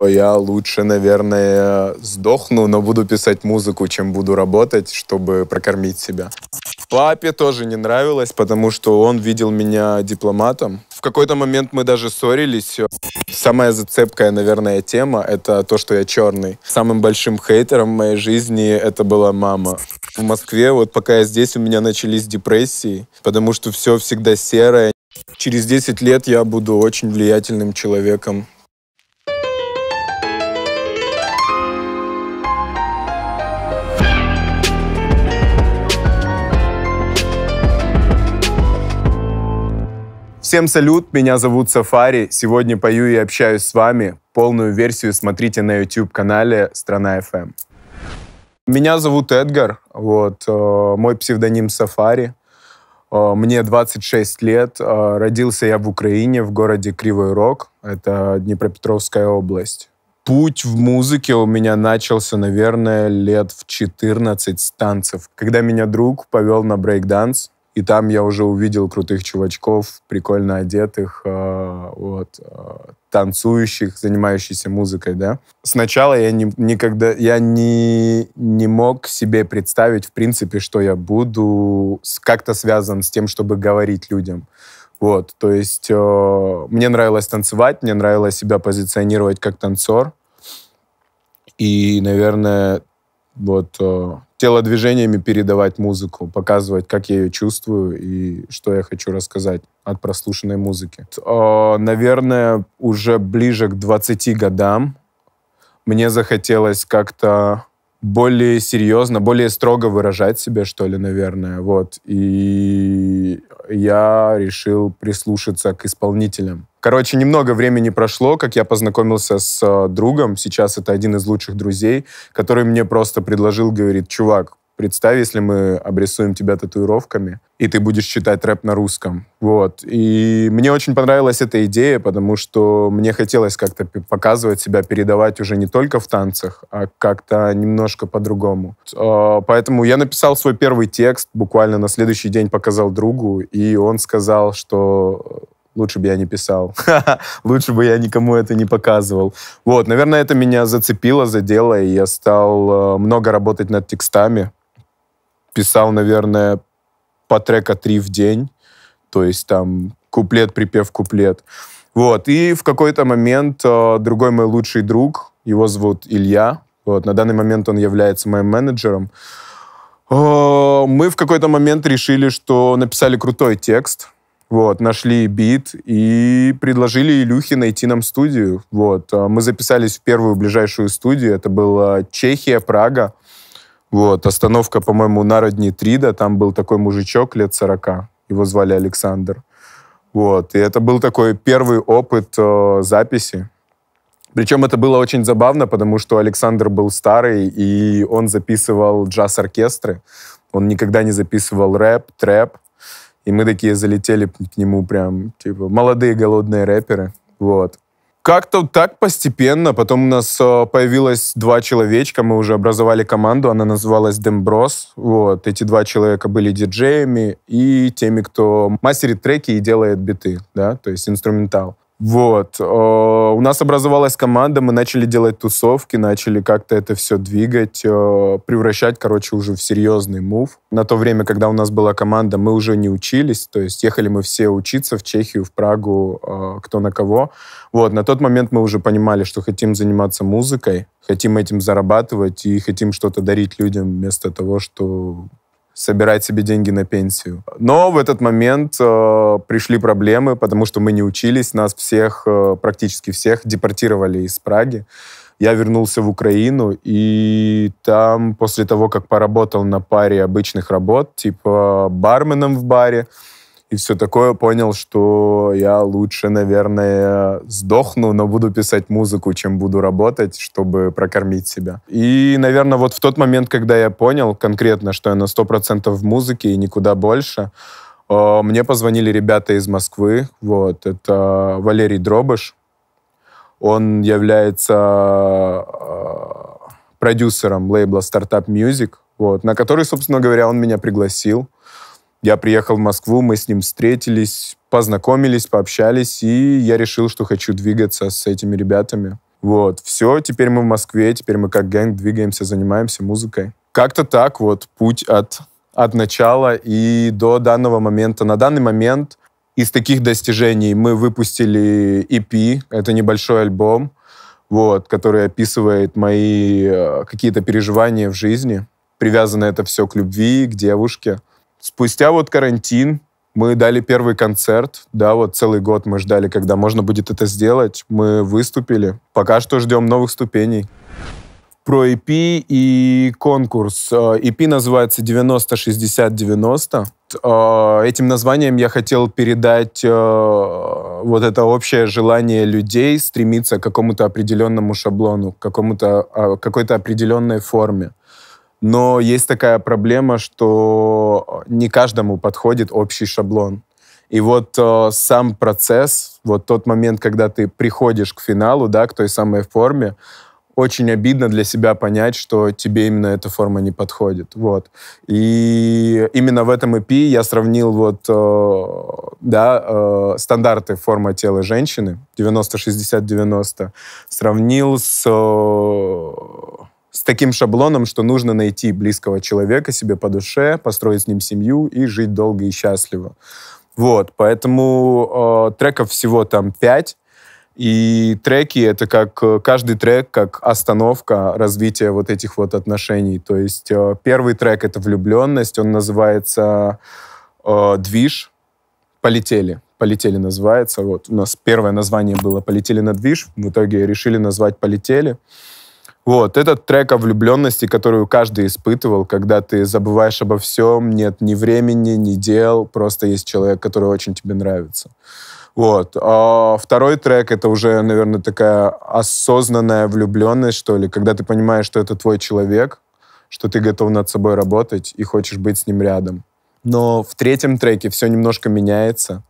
Типа, я лучше, наверное, сдохну, но буду писать музыку, чем буду работать, чтобы прокормить себя. Папе тоже не нравилось, потому что он видел меня дипломатом. В какой-то момент мы даже ссорились. Самая зацепкая, наверное, тема — это то, что я черный. Самым большим хейтером в моей жизни это была мама. В Москве, вот пока я здесь, у меня начались депрессии, потому что все всегда серое. Через 10 лет я буду очень влиятельным человеком. Всем салют, меня зовут Сафари. Сегодня пою и общаюсь с вами. Полную версию смотрите на YouTube-канале «Страна FM». Меня зовут Эдгар, вот, э, мой псевдоним Сафари. Э, мне 26 лет, э, родился я в Украине, в городе Кривой Рог, это Днепропетровская область. Путь в музыке у меня начался, наверное, лет в 14 с танцев, когда меня друг повел на брейкданс, и там я уже увидел крутых чувачков, прикольно одетых, э, вот, э, танцующих, занимающихся музыкой, да. Сначала я не, никогда, я не, не мог себе представить, в принципе, что я буду как-то связан с тем, чтобы говорить людям. Вот, то есть э, мне нравилось танцевать, мне нравилось себя позиционировать как танцор. И, наверное, вот э, телодвижениями передавать музыку, показывать, как я ее чувствую и что я хочу рассказать от прослушанной музыки. Э, наверное, уже ближе к 20 годам мне захотелось как-то более серьезно, более строго выражать себя, что ли, наверное. Вот. И я решил прислушаться к исполнителям. Короче, немного времени прошло, как я познакомился с э, другом. Сейчас это один из лучших друзей, который мне просто предложил, говорит, чувак, Представь, если мы обрисуем тебя татуировками, и ты будешь читать рэп на русском. Вот. И мне очень понравилась эта идея, потому что мне хотелось как-то показывать себя, передавать уже не только в танцах, а как-то немножко по-другому. А, поэтому я написал свой первый текст, буквально на следующий день показал другу, и он сказал, что лучше бы я не писал, лучше бы я никому это не показывал. Вот, наверное, это меня зацепило, задело, и я стал э, много работать над текстами, писал, наверное, по трека три в день. То есть там куплет, припев, куплет. Вот. И в какой-то момент э, другой мой лучший друг, его зовут Илья. Вот. На данный момент он является моим менеджером. Э, мы в какой-то момент решили, что написали крутой текст. Вот, нашли бит и предложили Илюхе найти нам студию. Вот, э, мы записались в первую ближайшую студию. Это была Чехия, Прага. Вот, остановка, по-моему, Народни Трида, там был такой мужичок лет 40, его звали Александр. Вот, и это был такой первый опыт э, записи. Причем это было очень забавно, потому что Александр был старый, и он записывал джаз-оркестры. Он никогда не записывал рэп, трэп. И мы такие залетели к нему прям, типа, молодые голодные рэперы. Вот как-то так постепенно. Потом у нас э, появилось два человечка, мы уже образовали команду, она называлась Демброс. Вот. Эти два человека были диджеями и теми, кто мастерит треки и делает биты, да, то есть инструментал. Вот. Э, у нас образовалась команда, мы начали делать тусовки, начали как-то это все двигать, э, превращать, короче, уже в серьезный мув. На то время, когда у нас была команда, мы уже не учились, то есть ехали мы все учиться в Чехию, в Прагу, э, кто на кого. Вот. На тот момент мы уже понимали, что хотим заниматься музыкой, хотим этим зарабатывать и хотим что-то дарить людям вместо того, что собирать себе деньги на пенсию. Но в этот момент э, пришли проблемы, потому что мы не учились, нас всех, э, практически всех, депортировали из Праги. Я вернулся в Украину, и там после того, как поработал на паре обычных работ, типа барменом в баре, и все такое, понял, что я лучше, наверное, сдохну, но буду писать музыку, чем буду работать, чтобы прокормить себя. И, наверное, вот в тот момент, когда я понял конкретно, что я на 100% в музыке и никуда больше, э, мне позвонили ребята из Москвы, вот, это Валерий Дробыш, он является э, продюсером лейбла Startup Music, вот, на который, собственно говоря, он меня пригласил. Я приехал в Москву, мы с ним встретились, познакомились, пообщались, и я решил, что хочу двигаться с этими ребятами. Вот, все, теперь мы в Москве, теперь мы как гэнг двигаемся, занимаемся музыкой. Как-то так вот путь от, от начала и до данного момента. На данный момент из таких достижений мы выпустили EP, это небольшой альбом, вот, который описывает мои э, какие-то переживания в жизни. Привязано это все к любви, к девушке спустя вот карантин мы дали первый концерт, да, вот целый год мы ждали, когда можно будет это сделать. Мы выступили. Пока что ждем новых ступеней. Про EP и конкурс. Э, EP называется 90-60-90. Э, этим названием я хотел передать э, вот это общее желание людей стремиться к какому-то определенному шаблону, к какому-то, а, какой-то определенной форме. Но есть такая проблема, что э, не каждому подходит общий шаблон. И вот э, сам процесс, вот тот момент, когда ты приходишь к финалу, да, к той самой форме, очень обидно для себя понять, что тебе именно эта форма не подходит. Вот. И именно в этом EP я сравнил вот, э, да, э, стандарты формы тела женщины 90-60-90, сравнил с э, с таким шаблоном, что нужно найти близкого человека себе по душе, построить с ним семью и жить долго и счастливо. Вот, поэтому э, треков всего там пять. И треки — это как э, каждый трек, как остановка развития вот этих вот отношений. То есть э, первый трек — это влюбленность, он называется э, «Движ», «Полетели». «Полетели» называется. Вот у нас первое название было «Полетели на движ», в итоге решили назвать «Полетели». Вот, этот трек о влюбленности, которую каждый испытывал, когда ты забываешь обо всем, нет ни времени, ни дел, просто есть человек, который очень тебе нравится. Вот. А второй трек — это уже, наверное, такая осознанная влюбленность, что ли, когда ты понимаешь, что это твой человек, что ты готов над собой работать и хочешь быть с ним рядом. Но в третьем треке все немножко меняется.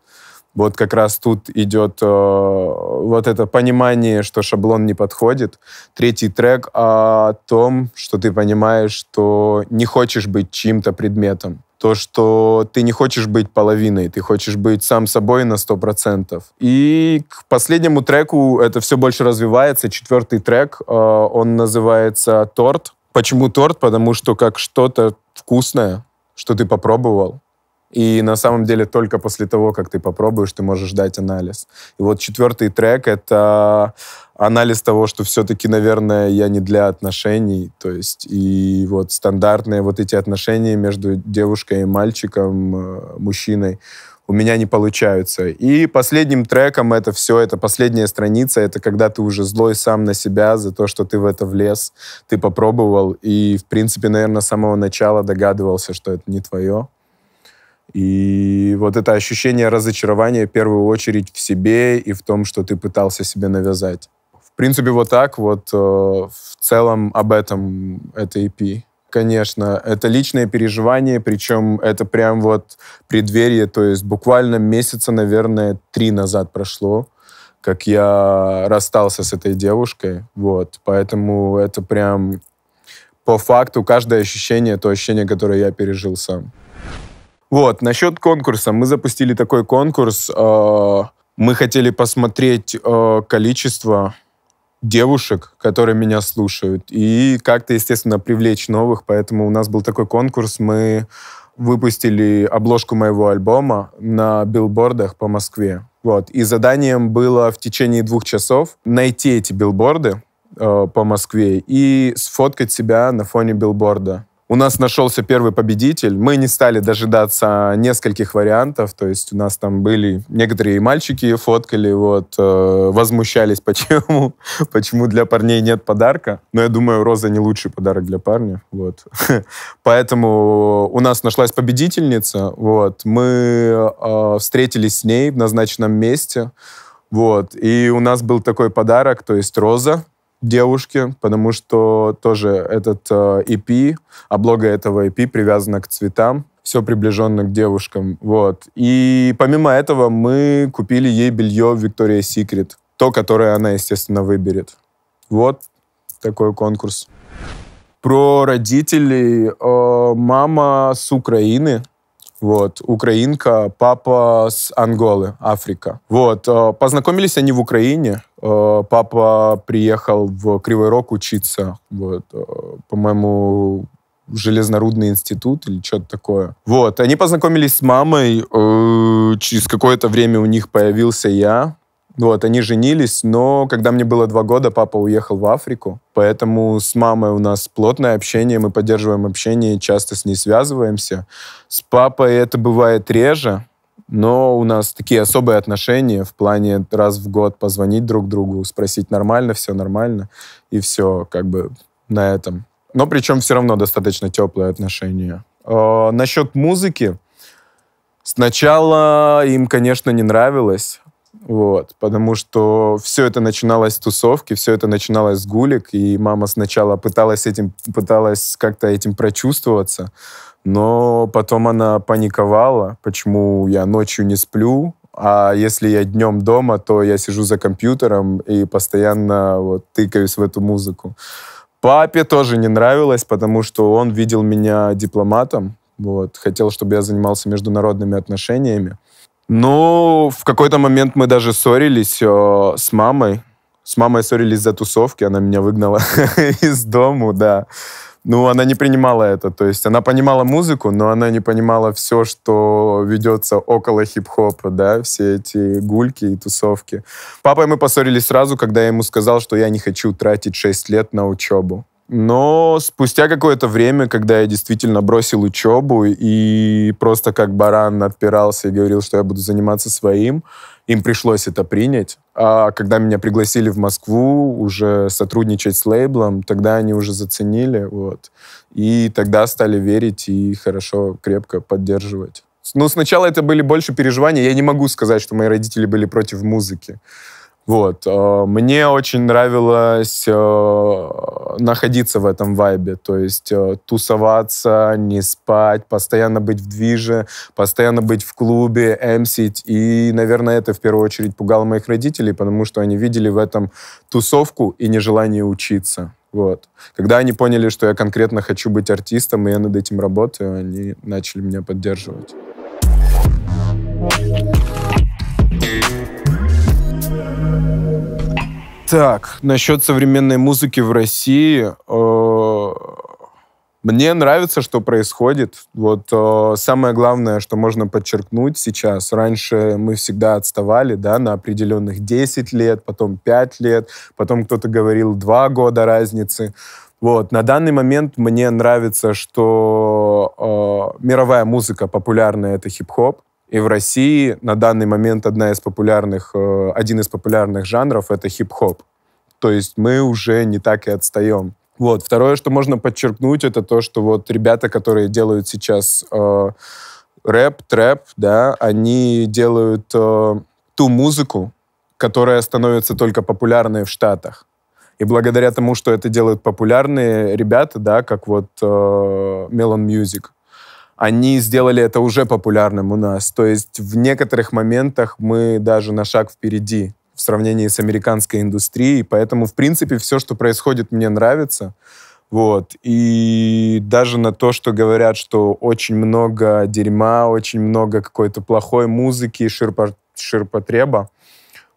Вот как раз тут идет э, вот это понимание, что шаблон не подходит. Третий трек о том, что ты понимаешь, что не хочешь быть чьим-то предметом. То, что ты не хочешь быть половиной, ты хочешь быть сам собой на 100%. И к последнему треку это все больше развивается. Четвертый трек, э, он называется «Торт». Почему торт? Потому что как что-то вкусное, что ты попробовал, и на самом деле только после того, как ты попробуешь, ты можешь дать анализ. И вот четвертый трек — это анализ того, что все-таки, наверное, я не для отношений. То есть и вот стандартные вот эти отношения между девушкой и мальчиком, э, мужчиной, у меня не получаются. И последним треком это все, это последняя страница, это когда ты уже злой сам на себя за то, что ты в это влез, ты попробовал и, в принципе, наверное, с самого начала догадывался, что это не твое. И вот это ощущение разочарования в первую очередь в себе и в том, что ты пытался себе навязать. В принципе, вот так вот э, в целом об этом это EP. Конечно, это личное переживание, причем это прям вот преддверие, то есть буквально месяца, наверное, три назад прошло, как я расстался с этой девушкой, вот, поэтому это прям по факту каждое ощущение, то ощущение, которое я пережил сам. Вот, насчет конкурса. Мы запустили такой конкурс. Э, мы хотели посмотреть э, количество девушек, которые меня слушают, и как-то, естественно, привлечь новых. Поэтому у нас был такой конкурс. Мы выпустили обложку моего альбома на билбордах по Москве. Вот. И заданием было в течение двух часов найти эти билборды э, по Москве и сфоткать себя на фоне билборда у нас нашелся первый победитель. Мы не стали дожидаться нескольких вариантов. То есть у нас там были некоторые мальчики фоткали, вот, э, возмущались, почему, почему для парней нет подарка. Но я думаю, роза не лучший подарок для парня. Вот. Поэтому у нас нашлась победительница. Вот. Мы э, встретились с ней в назначенном месте. Вот. И у нас был такой подарок, то есть роза, девушки, потому что тоже этот э, EP, облога этого EP привязана к цветам, все приближенно к девушкам, вот. И помимо этого мы купили ей белье в Victoria's Secret, то, которое она, естественно, выберет. Вот такой конкурс. Про родителей. Э, мама с Украины, вот, украинка, папа с Анголы, Африка. Вот, э, познакомились они в Украине. Э, папа приехал в Кривой Рог учиться. Вот, э, по-моему, железнорудный институт или что-то такое. Вот, они познакомились с мамой. Через какое-то время у них появился я. Вот, они женились, но когда мне было два года, папа уехал в Африку, поэтому с мамой у нас плотное общение, мы поддерживаем общение, часто с ней связываемся. С папой это бывает реже, но у нас такие особые отношения в плане раз в год позвонить друг другу, спросить нормально, все нормально, и все как бы на этом. Но причем все равно достаточно теплые отношения. Э, а, насчет музыки. Сначала им, конечно, не нравилось. Вот, потому что все это начиналось с тусовки, все это начиналось с гулик, и мама сначала пыталась этим, пыталась как-то этим прочувствоваться, но потом она паниковала, почему я ночью не сплю, а если я днем дома, то я сижу за компьютером и постоянно вот, тыкаюсь в эту музыку. Папе тоже не нравилось, потому что он видел меня дипломатом, вот, хотел, чтобы я занимался международными отношениями. Ну, в какой-то момент мы даже ссорились э, с мамой. С мамой ссорились за тусовки, она меня выгнала из дому, да. Ну, она не принимала это. То есть она понимала музыку, но она не понимала все, что ведется около хип-хопа, да, все эти гульки и тусовки. Папой мы поссорились сразу, когда я ему сказал, что я не хочу тратить 6 лет на учебу. Но спустя какое-то время, когда я действительно бросил учебу и просто как баран отпирался и говорил, что я буду заниматься своим, им пришлось это принять. А когда меня пригласили в Москву уже сотрудничать с лейблом, тогда они уже заценили, вот. И тогда стали верить и хорошо, крепко поддерживать. Ну, сначала это были больше переживания. Я не могу сказать, что мои родители были против музыки. Вот. Э, мне очень нравилось э, находиться в этом вайбе, то есть э, тусоваться, не спать, постоянно быть в движе, постоянно быть в клубе, эмсить. И, наверное, это в первую очередь пугало моих родителей, потому что они видели в этом тусовку и нежелание учиться. Вот. Когда они поняли, что я конкретно хочу быть артистом, и я над этим работаю, они начали меня поддерживать. Так, насчет современной музыки в России. Э, мне нравится, что происходит. Вот э, самое главное, что можно подчеркнуть сейчас. Раньше мы всегда отставали, да, на определенных 10 лет, потом 5 лет, потом кто-то говорил 2 года разницы. Вот. На данный момент мне нравится, что э, мировая музыка популярная — это хип-хоп. И в России на данный момент одна из популярных, э, один из популярных жанров — это хип-хоп. То есть мы уже не так и отстаем. Вот. Второе, что можно подчеркнуть, это то, что вот ребята, которые делают сейчас э, рэп, трэп, да, они делают э, ту музыку, которая становится только популярной в Штатах. И благодаря тому, что это делают популярные ребята, да, как вот э, Melon Music, они сделали это уже популярным у нас. То есть в некоторых моментах мы даже на шаг впереди в сравнении с американской индустрией. Поэтому, в принципе, все, что происходит, мне нравится. Вот. И даже на то, что говорят, что очень много дерьма, очень много какой-то плохой музыки, ширпо, ширпотреба.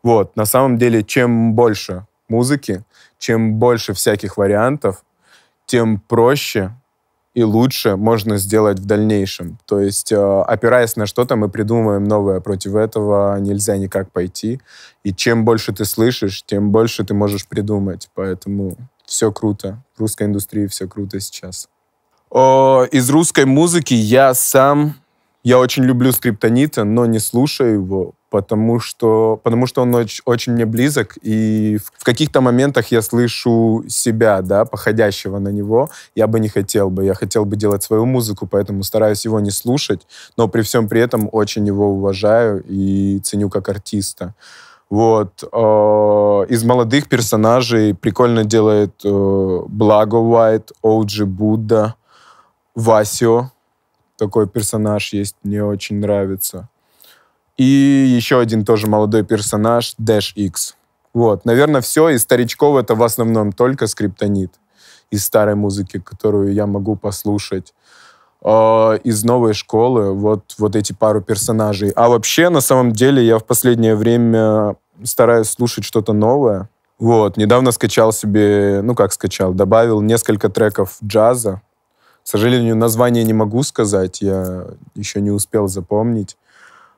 Вот. На самом деле, чем больше музыки, чем больше всяких вариантов, тем проще, и лучше можно сделать в дальнейшем. То есть, э, опираясь на что-то, мы придумываем новое. Против этого нельзя никак пойти. И чем больше ты слышишь, тем больше ты можешь придумать. Поэтому все круто. В русской индустрии все круто сейчас. О, из русской музыки я сам... Я очень люблю скриптонита, но не слушаю его, потому что, потому что он очень, очень мне близок, и в, каких-то моментах я слышу себя, да, походящего на него, я бы не хотел бы, я хотел бы делать свою музыку, поэтому стараюсь его не слушать, но при всем при этом очень его уважаю и ценю как артиста. Вот. Э, из молодых персонажей прикольно делает э, Благо Уайт, Оуджи Будда, Васио. Такой персонаж есть, мне очень нравится и еще один тоже молодой персонаж Dash X. Вот, наверное, все и старичков это в основном только скриптонит из старой музыки, которую я могу послушать а, из новой школы вот, вот эти пару персонажей. А вообще, на самом деле, я в последнее время стараюсь слушать что-то новое. Вот, недавно скачал себе, ну как скачал, добавил несколько треков джаза. К сожалению, название не могу сказать, я еще не успел запомнить.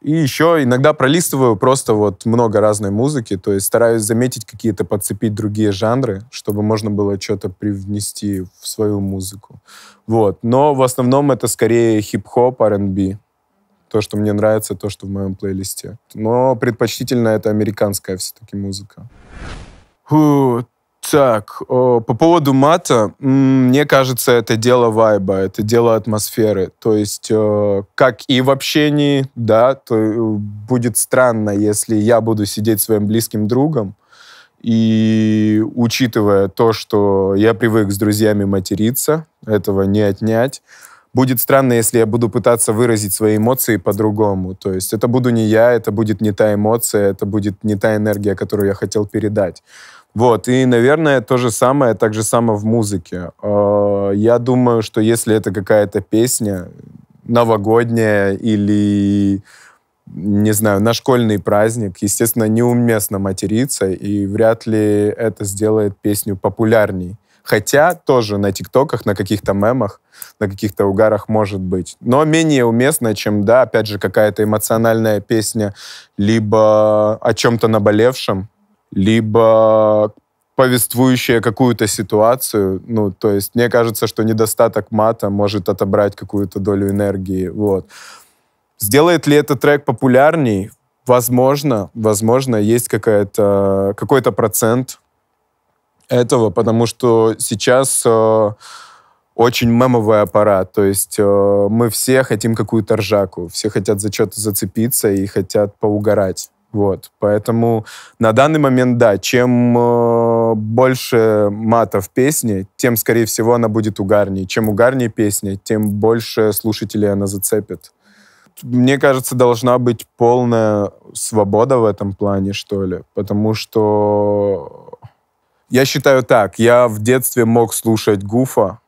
И еще иногда пролистываю просто вот много разной музыки, то есть стараюсь заметить какие-то, подцепить другие жанры, чтобы можно было что-то привнести в свою музыку. Вот. Но в основном это скорее хип-хоп, R&B. То, что мне нравится, то, что в моем плейлисте. Но предпочтительно это американская все-таки музыка. Фу, так, по поводу мата, мне кажется, это дело вайба, это дело атмосферы. То есть, как и в общении, да, то э, будет странно, если я буду сидеть своим близким другом, и учитывая то, что я привык с друзьями материться, этого не отнять, будет странно, если я буду пытаться выразить свои эмоции по-другому. То есть это буду не я, это будет не та эмоция, это будет не та энергия, которую я хотел передать. Вот, и, наверное, то же самое, так же самое в музыке. А, я думаю, что если это какая-то песня новогодняя или, не знаю, на школьный праздник, естественно, неуместно материться, и вряд ли это сделает песню популярней. Хотя тоже на тиктоках, на каких-то мемах, на каких-то угарах может быть. Но менее уместно, чем, да, опять же, какая-то эмоциональная песня, либо о чем-то наболевшем, либо повествующая какую-то ситуацию. Ну, то есть мне кажется, что недостаток мата может отобрать какую-то долю энергии. Вот. Сделает ли этот трек популярней? Возможно, возможно, есть какая-то, какой-то процент этого, потому что сейчас э, очень мемовый аппарат, то есть э, мы все хотим какую-то ржаку, все хотят за что-то зацепиться и хотят поугарать. Вот, поэтому на данный момент, да, чем э, больше мата в песне, тем, скорее всего, она будет угарнее. Чем угарнее песня, тем больше слушателей она зацепит. Мне кажется, должна быть полная свобода в этом плане, что ли, потому что я считаю так, я в детстве мог слушать Гуфа,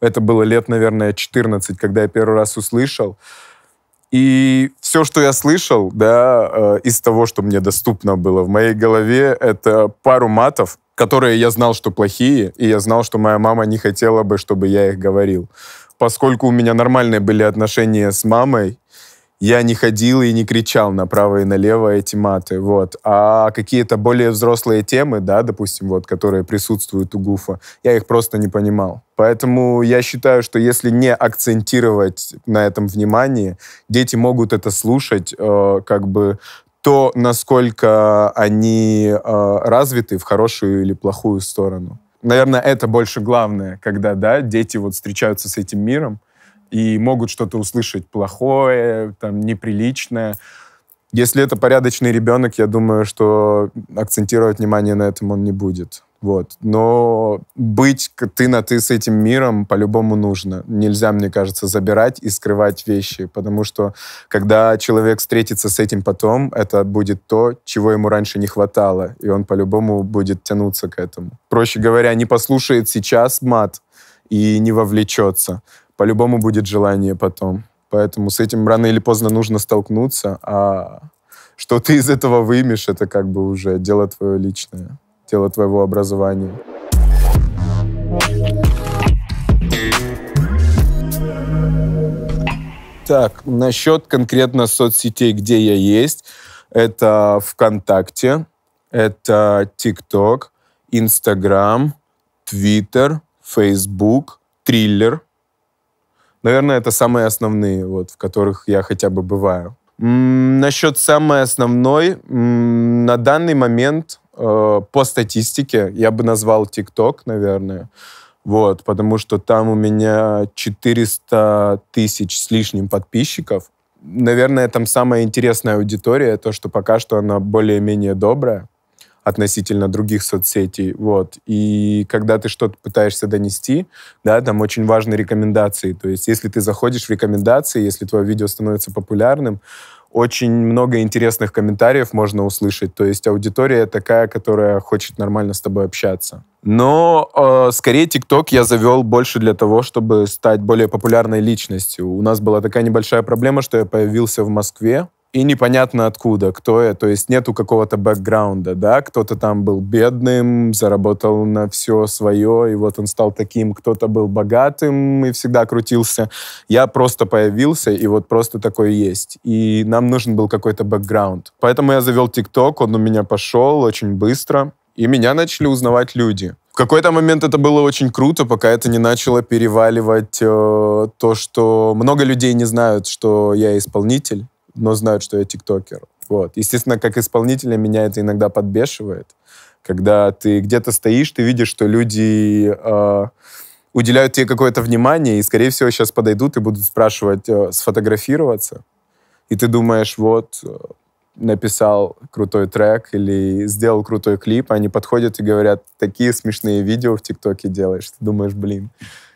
это было лет, наверное, 14, когда я первый раз услышал, и все, что я слышал, да, э, из того, что мне доступно было в моей голове, это пару матов, которые я знал, что плохие, и я знал, что моя мама не хотела бы, чтобы я их говорил. Поскольку у меня нормальные были отношения с мамой, я не ходил и не кричал направо и налево эти маты, вот. А какие-то более взрослые темы, да, допустим, вот, которые присутствуют у Гуфа, я их просто не понимал. Поэтому я считаю, что если не акцентировать на этом внимание, дети могут это слушать, э, как бы то, насколько они э, развиты в хорошую или плохую сторону. Наверное, это больше главное, когда, да, дети вот встречаются с этим миром, и могут что-то услышать плохое, там, неприличное. Если это порядочный ребенок, я думаю, что акцентировать внимание на этом он не будет. Вот. Но быть ты на ты с этим миром по-любому нужно. Нельзя, мне кажется, забирать и скрывать вещи, потому что когда человек встретится с этим потом, это будет то, чего ему раньше не хватало, и он по-любому будет тянуться к этому. Проще говоря, не послушает сейчас мат и не вовлечется по-любому будет желание потом. Поэтому с этим рано или поздно нужно столкнуться, а что ты из этого вымешь, это как бы уже дело твое личное, дело твоего образования. Так, насчет конкретно соцсетей, где я есть, это ВКонтакте, это ТикТок, Инстаграм, Твиттер, Фейсбук, Триллер — Наверное, это самые основные, вот, в которых я хотя бы бываю. М-м, насчет самой основной, м-м, на данный момент э, по статистике я бы назвал TikTok, наверное. Вот, потому что там у меня 400 тысяч с лишним подписчиков. Наверное, там самая интересная аудитория, то, что пока что она более-менее добрая относительно других соцсетей, вот. И когда ты что-то пытаешься донести, да, там очень важны рекомендации. То есть если ты заходишь в рекомендации, если твое видео становится популярным, очень много интересных комментариев можно услышать. То есть аудитория такая, которая хочет нормально с тобой общаться. Но э, скорее TikTok я завел больше для того, чтобы стать более популярной личностью. У нас была такая небольшая проблема, что я появился в Москве, и непонятно откуда, кто я, то есть нету какого-то бэкграунда, да, кто-то там был бедным, заработал на все свое, и вот он стал таким, кто-то был богатым и всегда крутился. Я просто появился, и вот просто такой есть. И нам нужен был какой-то бэкграунд. Поэтому я завел ТикТок, он у меня пошел очень быстро, и меня начали узнавать люди. В какой-то момент это было очень круто, пока это не начало переваливать э, то, что много людей не знают, что я исполнитель но знают, что я тиктокер. Вот. Естественно, как исполнителя меня это иногда подбешивает, когда ты где-то стоишь, ты видишь, что люди э, уделяют тебе какое-то внимание, и, скорее всего, сейчас подойдут и будут спрашивать, э, сфотографироваться. И ты думаешь, вот, э, написал крутой трек или сделал крутой клип, они подходят и говорят, такие смешные видео в ТикТоке делаешь. Ты думаешь, блин,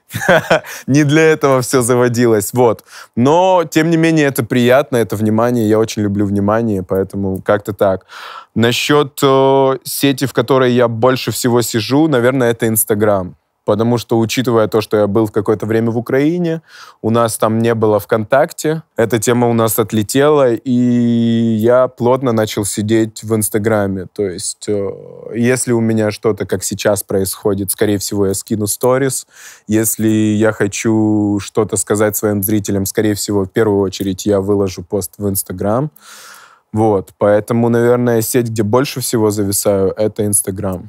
не для этого все заводилось, вот. Но, тем не менее, это приятно, это внимание, я очень люблю внимание, поэтому как-то так. Насчет э, сети, в которой я больше всего сижу, наверное, это Инстаграм потому что, учитывая то, что я был в какое-то время в Украине, у нас там не было ВКонтакте, эта тема у нас отлетела, и я плотно начал сидеть в Инстаграме. То есть, э, если у меня что-то, как сейчас происходит, скорее всего, я скину сторис. Если я хочу что-то сказать своим зрителям, скорее всего, в первую очередь я выложу пост в Инстаграм. Вот, поэтому, наверное, сеть, где больше всего зависаю, это Инстаграм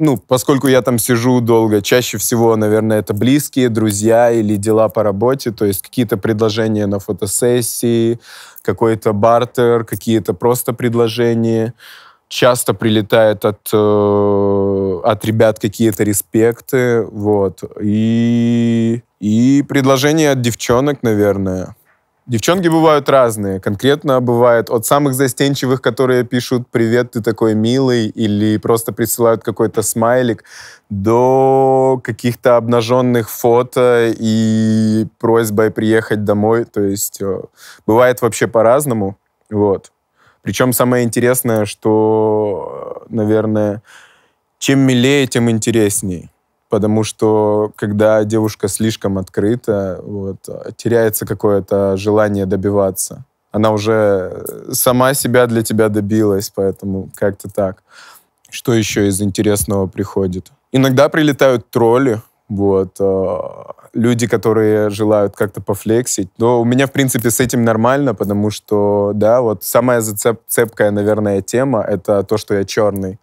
ну, поскольку я там сижу долго, чаще всего, наверное, это близкие, друзья или дела по работе, то есть какие-то предложения на фотосессии, какой-то бартер, какие-то просто предложения. Часто прилетает от, э, от ребят какие-то респекты, вот. И, и предложения от девчонок, наверное. Девчонки бывают разные. Конкретно бывает от самых застенчивых, которые пишут «Привет, ты такой милый» или просто присылают какой-то смайлик, до каких-то обнаженных фото и просьбой приехать домой. То есть э, бывает вообще по-разному. Вот. Причем самое интересное, что, э, наверное, чем милее, тем интересней потому что когда девушка слишком открыта, вот, теряется какое-то желание добиваться. Она уже э, сама себя для тебя добилась, поэтому как-то так. Что еще из интересного приходит? Иногда прилетают тролли, вот, э, люди, которые желают как-то пофлексить. Но у меня, в принципе, с этим нормально, потому что, да, вот самая зацепкая, наверное, тема — это то, что я черный.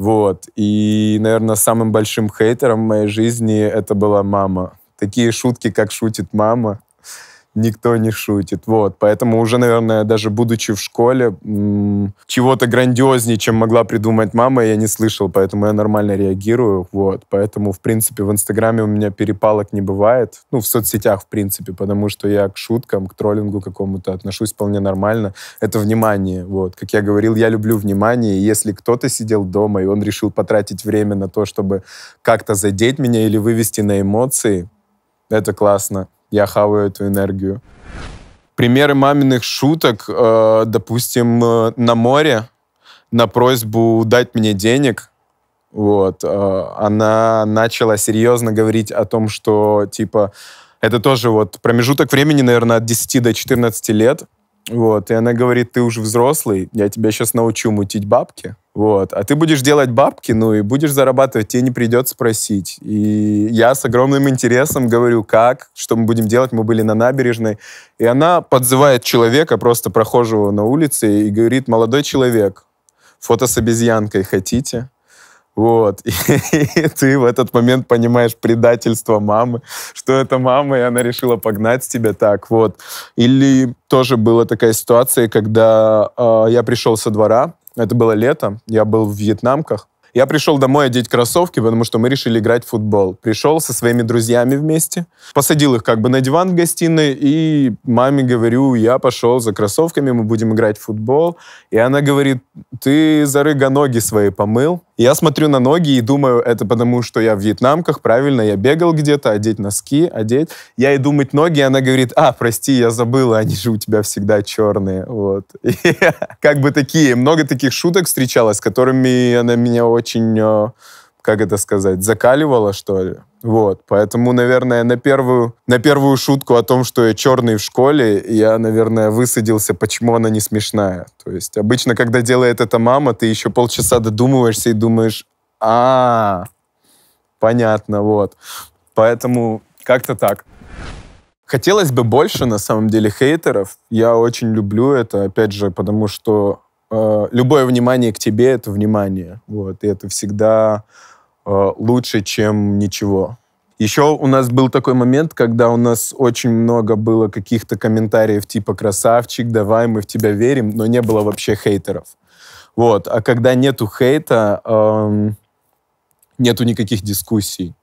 Вот. И, наверное, самым большим хейтером в моей жизни это была мама. Такие шутки, как шутит мама никто не шутит. Вот, поэтому уже, наверное, даже будучи в школе, чего-то грандиознее, чем могла придумать мама, я не слышал, поэтому я нормально реагирую. Вот, поэтому, в принципе, в Инстаграме у меня перепалок не бывает. Ну, в соцсетях, в принципе, потому что я к шуткам, к троллингу какому-то отношусь вполне нормально. Это внимание, вот. Как я говорил, я люблю внимание, и если кто-то сидел дома, и он решил потратить время на то, чтобы как-то задеть меня или вывести на эмоции, это классно я хаваю эту энергию. Примеры маминых шуток, э, допустим, э, на море на просьбу дать мне денег, вот, э, она начала серьезно говорить о том, что, типа, это тоже вот промежуток времени, наверное, от 10 до 14 лет. Вот, и она говорит, ты уже взрослый, я тебя сейчас научу мутить бабки. Вот. А ты будешь делать бабки, ну и будешь зарабатывать, тебе не придется спросить. И я с огромным интересом говорю, как, что мы будем делать. Мы были на набережной. И она подзывает человека, просто прохожего на улице, и говорит, молодой человек, фото с обезьянкой хотите? Вот. И, ты в этот момент понимаешь предательство мамы, что это мама, и она решила погнать тебя так. Вот. Или тоже была такая ситуация, когда э, я пришел со двора, это было лето, я был в вьетнамках, я пришел домой одеть кроссовки, потому что мы решили играть в футбол. Пришел со своими друзьями вместе, посадил их как бы на диван в гостиной, и маме говорю, я пошел за кроссовками, мы будем играть в футбол. И она говорит, ты зарыга ноги свои помыл. Я смотрю на ноги и думаю, это потому, что я в вьетнамках, правильно, я бегал где-то, одеть носки, одеть. Я и думать ноги, и она говорит, а, прости, я забыла, они же у тебя всегда черные. Вот. И, как бы такие, много таких шуток встречалась, с которыми она меня очень э, как это сказать, закаливало, что ли. Вот, поэтому, наверное, на первую, на первую шутку о том, что я черный в школе, я, наверное, высадился, почему она не смешная. То есть обычно, когда делает это мама, ты еще полчаса додумываешься и думаешь, а, -а, -а понятно, вот. Поэтому как-то так. Хотелось бы больше, на самом деле, хейтеров. Я очень люблю это, опять же, потому что э, любое внимание к тебе — это внимание. Вот, и это всегда Э, лучше, чем ничего. Еще у нас был такой момент, когда у нас очень много было каких-то комментариев типа «красавчик», «давай, мы в тебя верим», но не было вообще хейтеров. Вот. А когда нету хейта, эм, нету никаких дискуссий.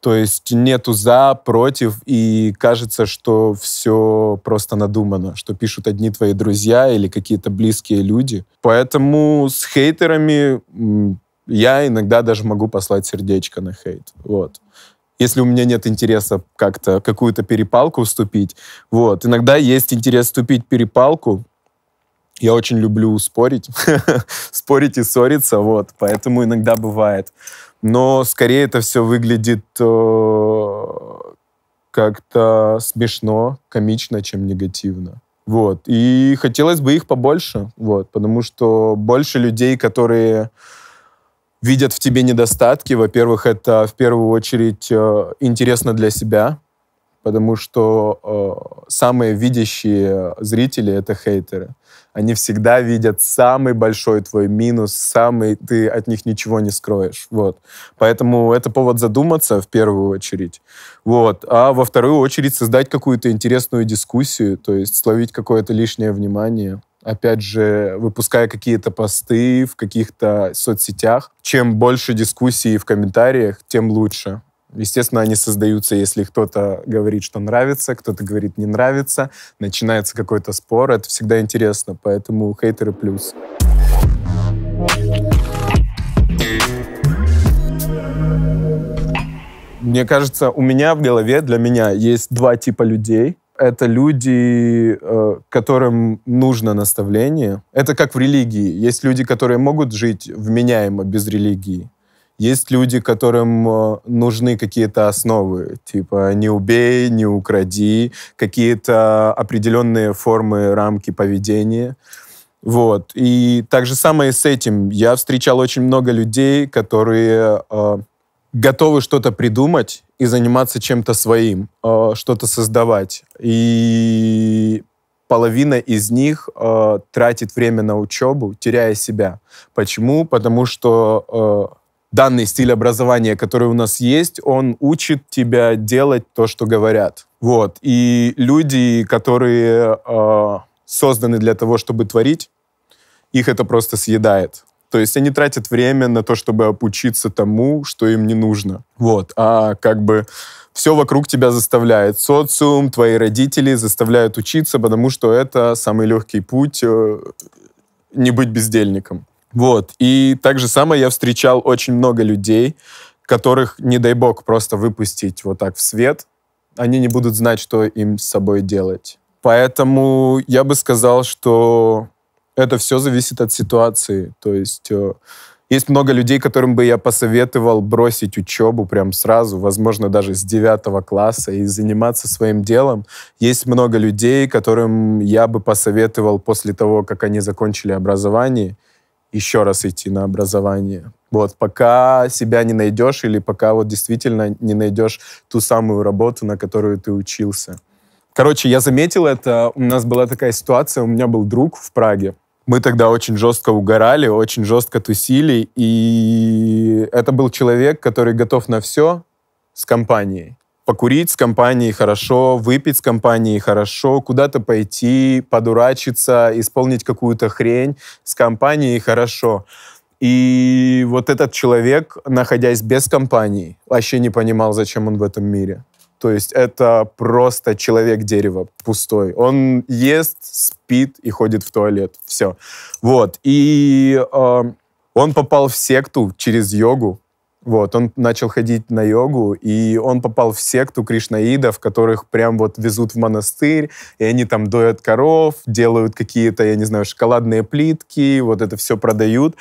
То есть нету за, против, и кажется, что все просто надумано, что пишут одни твои друзья или какие-то близкие люди. Поэтому с хейтерами я иногда даже могу послать сердечко на хейт. Вот. Если у меня нет интереса как-то какую-то перепалку вступить. Вот. Иногда есть интерес вступить перепалку. Я очень люблю спорить. спорить и ссориться, вот. Поэтому иногда бывает. Но скорее это все выглядит э, как-то смешно, комично, чем негативно. Вот. И хотелось бы их побольше, вот. Потому что больше людей, которые видят в тебе недостатки. Во-первых, это в первую очередь э, интересно для себя, потому что э, самые видящие зрители это хейтеры. Они всегда видят самый большой твой минус, самый ты от них ничего не скроешь, вот. Поэтому это повод задуматься в первую очередь, вот. А во вторую очередь создать какую-то интересную дискуссию, то есть словить какое-то лишнее внимание опять же, выпуская какие-то посты в каких-то соцсетях. Чем больше дискуссий в комментариях, тем лучше. Естественно, они создаются, если кто-то говорит, что нравится, кто-то говорит, не нравится. Начинается какой-то спор. Это всегда интересно, поэтому хейтеры плюс. Мне кажется, у меня в голове для меня есть два типа людей это люди, э, которым нужно наставление. Это как в религии. Есть люди, которые могут жить вменяемо без религии. Есть люди, которым э, нужны какие-то основы, типа не убей, не укради, какие-то определенные формы, рамки поведения. Вот. И так же самое с этим. Я встречал очень много людей, которые э, готовы что-то придумать и заниматься чем-то своим, э, что-то создавать. И половина из них э, тратит время на учебу, теряя себя. Почему? Потому что э, данный стиль образования, который у нас есть, он учит тебя делать то, что говорят. Вот. И люди, которые созданы для того, чтобы творить, их это просто съедает. То есть они тратят время на то, чтобы обучиться тому, что им не нужно. Вот. А как бы все вокруг тебя заставляет. Социум, твои родители заставляют учиться, потому что это самый легкий путь э, не быть бездельником. Вот. И так же самое я встречал очень много людей, которых, не дай бог, просто выпустить вот так в свет. Они не будут знать, что им с собой делать. Поэтому я бы сказал, что это все зависит от ситуации. То есть э, есть много людей, которым бы я посоветовал бросить учебу прям сразу, возможно, даже с девятого класса и заниматься своим делом. Есть много людей, которым я бы посоветовал после того, как они закончили образование, еще раз идти на образование. Вот, пока себя не найдешь или пока вот действительно не найдешь ту самую работу, на которую ты учился. Короче, я заметил это. У нас была такая ситуация. У меня был друг в Праге. Мы тогда очень жестко угорали, очень жестко тусили, и это был человек, который готов на все с компанией. Покурить с компанией хорошо, выпить с компанией хорошо, куда-то пойти, подурачиться, исполнить какую-то хрень с компанией хорошо. И вот этот человек, находясь без компании, вообще не понимал, зачем он в этом мире. То есть это просто человек-дерево пустой. Он ест, спит и ходит в туалет. Все. Вот. И э, он попал в секту через йогу. Вот, он начал ходить на йогу, и он попал в секту кришнаидов, которых прям вот везут в монастырь, и они там доят коров, делают какие-то, я не знаю, шоколадные плитки, вот это все продают.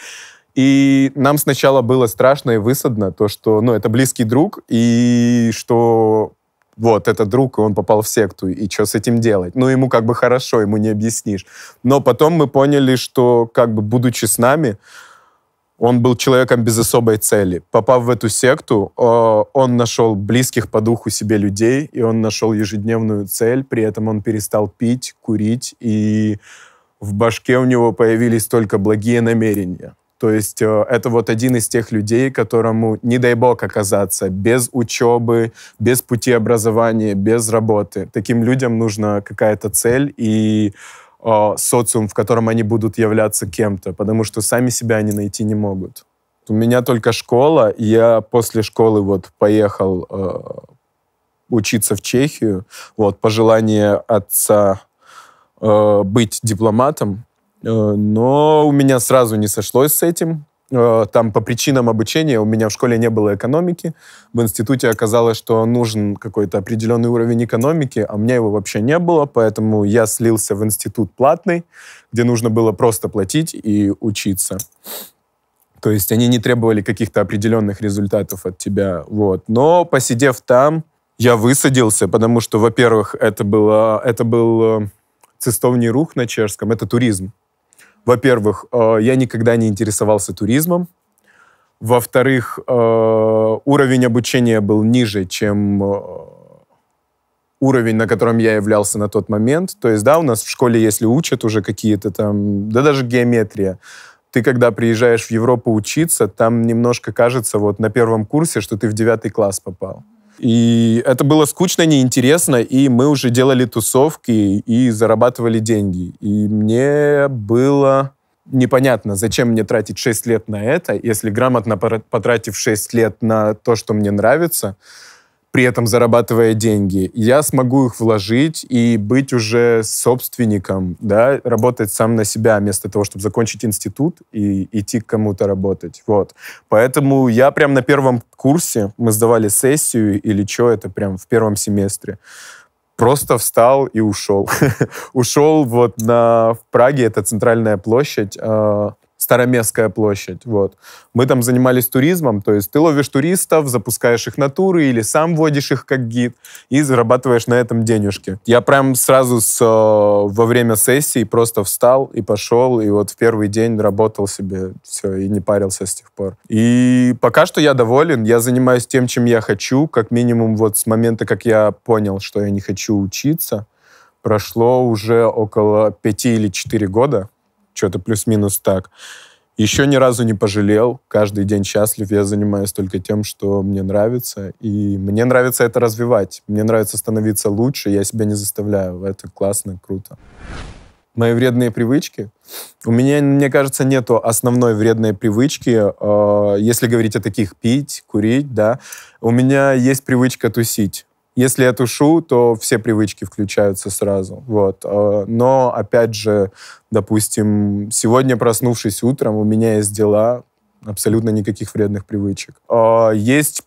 И нам сначала было страшно и высадно то, что, ну, это близкий друг, и что вот, это друг, и он попал в секту, и что с этим делать? Ну, ему как бы хорошо, ему не объяснишь. Но потом мы поняли, что, как бы, будучи с нами, он был человеком без особой цели. Попав в эту секту, э, он нашел близких по духу себе людей, и он нашел ежедневную цель, при этом он перестал пить, курить, и в башке у него появились только благие намерения. То есть э, это вот один из тех людей, которому не дай бог оказаться без учебы, без пути образования, без работы. Таким людям нужна какая-то цель и э, социум, в котором они будут являться кем-то, потому что сами себя они найти не могут. У меня только школа, я после школы вот поехал э, учиться в Чехию. Вот, по желанию отца э, быть дипломатом, Э, но у меня сразу не сошлось с этим. Э, там по причинам обучения у меня в школе не было экономики. В институте оказалось, что нужен какой-то определенный уровень экономики, а у меня его вообще не было, поэтому я слился в институт платный, где нужно было просто платить и учиться. То есть они не требовали каких-то определенных результатов от тебя. Вот. Но посидев там, я высадился, потому что, во-первых, это, было, это был э, цистовний рух на чешском, это туризм. Во-первых, э, я никогда не интересовался туризмом. Во-вторых, э, уровень обучения был ниже, чем э, уровень, на котором я являлся на тот момент. То есть, да, у нас в школе, если учат уже какие-то там, да даже геометрия, ты когда приезжаешь в Европу учиться, там немножко кажется вот на первом курсе, что ты в девятый класс попал. И это было скучно, неинтересно, и мы уже делали тусовки и зарабатывали деньги. И мне было непонятно, зачем мне тратить 6 лет на это, если грамотно потратив 6 лет на то, что мне нравится, при этом зарабатывая деньги, я смогу их вложить и быть уже собственником, да, работать сам на себя, вместо того, чтобы закончить институт и идти к кому-то работать. Вот. Поэтому я прям на первом курсе, мы сдавали сессию или что, это прям в первом семестре, просто встал и ушел. ушел вот на, в Праге, это центральная площадь, а, Староместская площадь. Вот. Мы там занимались туризмом, то есть ты ловишь туристов, запускаешь их на туры или сам водишь их как гид и зарабатываешь на этом денежки. Я прям сразу с, э, во время сессии просто встал и пошел, и вот в первый день работал себе все и не парился с тех пор. И пока что я доволен, я занимаюсь тем, чем я хочу, как минимум вот с момента, как я понял, что я не хочу учиться, прошло уже около пяти или четыре года что-то плюс-минус так. Еще ни разу не пожалел. Каждый день счастлив. Я занимаюсь только тем, что мне нравится. И мне нравится это развивать. Мне нравится становиться лучше. Я себя не заставляю. Это классно, круто. Мои вредные привычки. У меня, мне кажется, нету основной вредной привычки, э, если говорить о таких пить, курить, да. У меня есть привычка тусить. Если я тушу, то все привычки включаются сразу. Вот. Э, но, опять же, допустим, сегодня, проснувшись утром, у меня есть дела, абсолютно никаких вредных привычек. Э, есть э,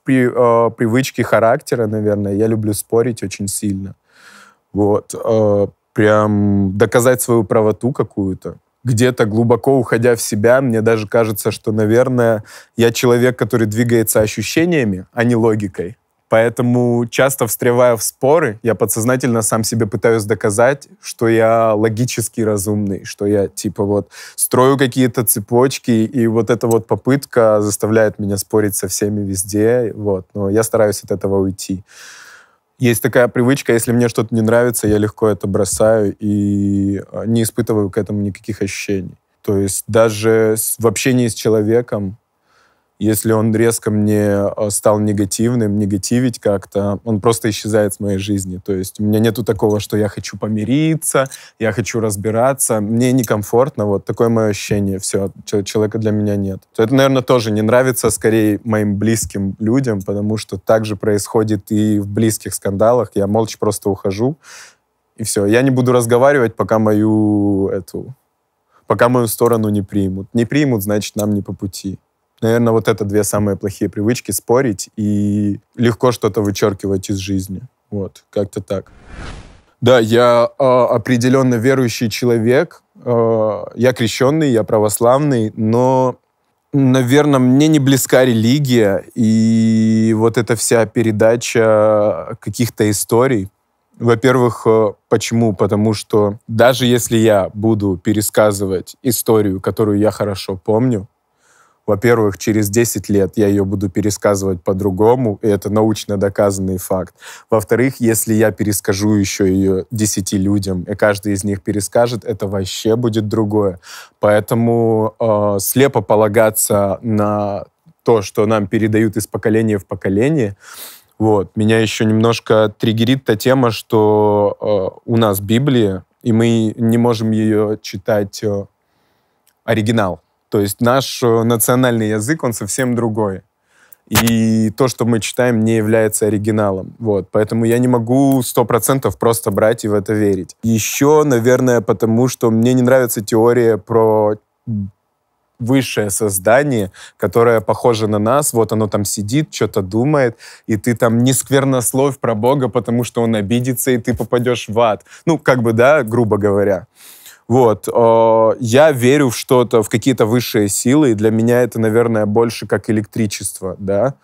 привычки характера, наверное. Я люблю спорить очень сильно. Вот. Прям доказать свою правоту какую-то где-то глубоко уходя в себя, мне даже кажется, что, наверное, я человек, который двигается ощущениями, а не логикой. Поэтому часто встревая в споры, я подсознательно сам себе пытаюсь доказать, что я логически разумный, что я типа вот строю какие-то цепочки, и вот эта вот попытка заставляет меня спорить со всеми везде, вот. Но я стараюсь от этого уйти. Есть такая привычка, если мне что-то не нравится, я легко это бросаю и а, не испытываю к этому никаких ощущений. То есть даже в общении с человеком если он резко мне э, стал негативным, негативить как-то, он просто исчезает с моей жизни. То есть у меня нету такого, что я хочу помириться, я хочу разбираться. Мне некомфортно, вот такое мое ощущение. Все, человека для меня нет. Это, наверное, тоже не нравится скорее моим близким людям, потому что так же происходит и в близких скандалах. Я молча просто ухожу, и все. Я не буду разговаривать, пока мою эту пока мою сторону не примут. Не примут, значит, нам не по пути. Наверное, вот это две самые плохие привычки — спорить и легко что-то вычеркивать из жизни. Вот, как-то так. Да, я э, а, определенно верующий человек. Э, я крещенный, я православный, но, наверное, мне не близка религия и вот эта вся передача каких-то историй. Во-первых, а, почему? Потому что даже если я буду пересказывать историю, которую я хорошо помню, во-первых, через 10 лет я ее буду пересказывать по-другому, и это научно доказанный факт. Во-вторых, если я перескажу еще ее 10 людям, и каждый из них перескажет, это вообще будет другое. Поэтому э, слепо полагаться на то, что нам передают из поколения в поколение, вот. Меня еще немножко триггерит та тема, что э, у нас Библия, и мы не можем ее читать э, оригинал. То есть наш э, национальный язык, он совсем другой. И то, что мы читаем, не является оригиналом. Вот. Поэтому я не могу сто процентов просто брать и в это верить. Еще, наверное, потому что мне не нравится теория про высшее создание, которое похоже на нас, вот оно там сидит, что-то думает, и ты там не сквернословь про Бога, потому что он обидится, и ты попадешь в ад. Ну, как бы, да, грубо говоря. Вот. Э, я верю в что-то, в какие-то высшие силы, и для меня это, наверное, больше как электричество, да.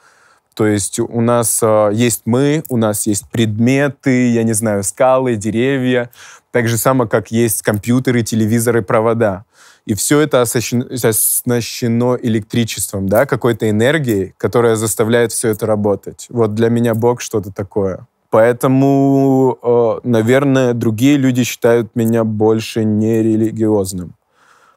То есть у нас э, есть мы, у нас есть предметы, я не знаю, скалы, деревья, так же само, как есть компьютеры, телевизоры, провода. И все это оснащено электричеством, да, какой-то энергией, которая заставляет все это работать. Вот для меня Бог что-то такое. Поэтому, э, наверное, другие люди считают меня больше нерелигиозным.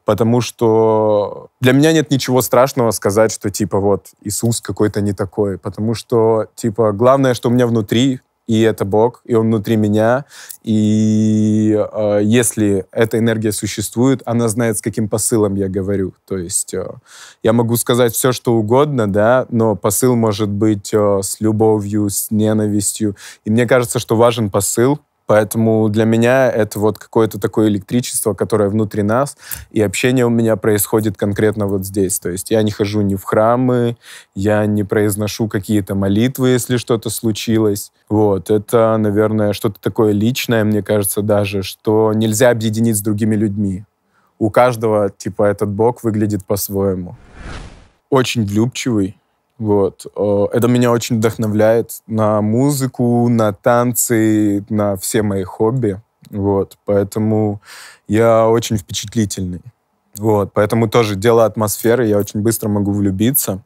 Потому что для меня нет ничего страшного сказать, что типа вот Иисус какой-то не такой. Потому что, типа, главное, что у меня внутри, и это Бог, и Он внутри меня. И э, если эта энергия существует, она знает, с каким посылом я говорю. То есть э, я могу сказать все, что угодно, да, но посыл может быть э, с любовью, с ненавистью. И мне кажется, что важен посыл, Поэтому для меня это вот какое-то такое электричество, которое внутри нас, и общение у меня происходит конкретно вот здесь. То есть я не хожу ни в храмы, я не произношу какие-то молитвы, если что-то случилось. Вот, это, наверное, что-то такое личное, мне кажется, даже, что нельзя объединить с другими людьми. У каждого, типа, этот бог выглядит по-своему. Очень влюбчивый, вот. Это меня очень вдохновляет на музыку, на танцы, на все мои хобби. Вот. Поэтому я очень впечатлительный. Вот. Поэтому тоже дело атмосферы, я очень быстро могу влюбиться.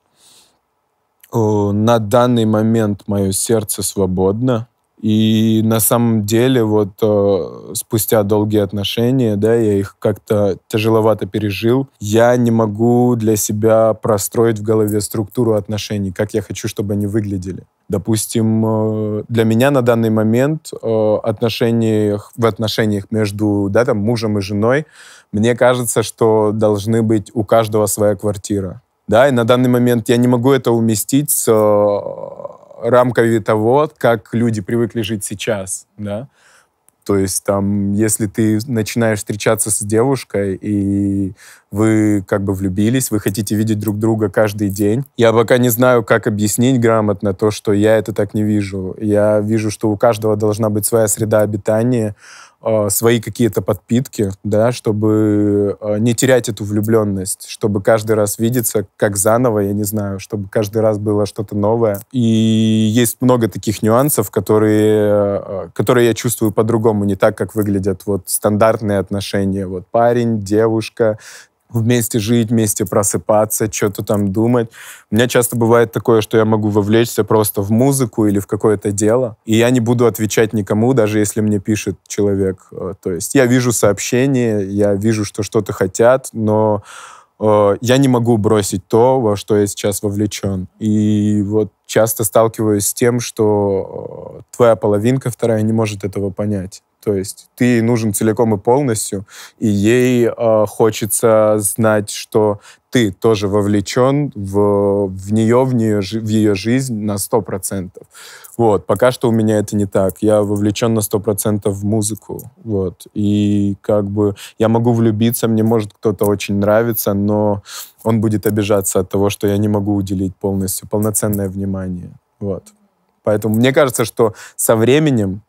На данный момент мое сердце свободно. И на самом деле вот э, спустя долгие отношения, да, я их как-то тяжеловато пережил. Я не могу для себя простроить в голове структуру отношений, как я хочу, чтобы они выглядели. Допустим, э, для меня на данный момент э, отношениях, в отношениях между да, там, мужем и женой мне кажется, что должны быть у каждого своя квартира. Да, и на данный момент я не могу это уместить с рамками того, как люди привыкли жить сейчас, да. То есть там, если ты начинаешь встречаться с девушкой, и вы как бы влюбились, вы хотите видеть друг друга каждый день. Я пока не знаю, как объяснить грамотно то, что я это так не вижу. Я вижу, что у каждого должна быть своя среда обитания, а, свои какие-то подпитки, да, чтобы а, не терять эту влюбленность, чтобы каждый раз видеться как заново, я не знаю, чтобы каждый раз было что-то новое. И есть много таких нюансов, которые, а, которые я чувствую по-другому, не так, как выглядят вот стандартные отношения. Вот парень, девушка, вместе жить, вместе просыпаться, что-то там думать. У меня часто бывает такое, что я могу вовлечься просто в музыку или в какое-то дело, и я не буду отвечать никому, даже если мне пишет человек. Э, то есть я вижу сообщение, я вижу, что что-то хотят, но э, я не могу бросить то, во что я сейчас вовлечен. И вот часто сталкиваюсь с тем, что э, твоя половинка вторая не может этого понять. То есть ты ей нужен целиком и полностью, и ей э, хочется знать, что ты тоже вовлечен в, в нее, в, нее, в ее жизнь на 100%. Вот, пока что у меня это не так. Я вовлечен на 100% в музыку. Вот, и как бы я могу влюбиться, мне может кто-то очень нравится, но он будет обижаться от того, что я не могу уделить полностью полноценное внимание. Вот. Поэтому мне кажется, что со временем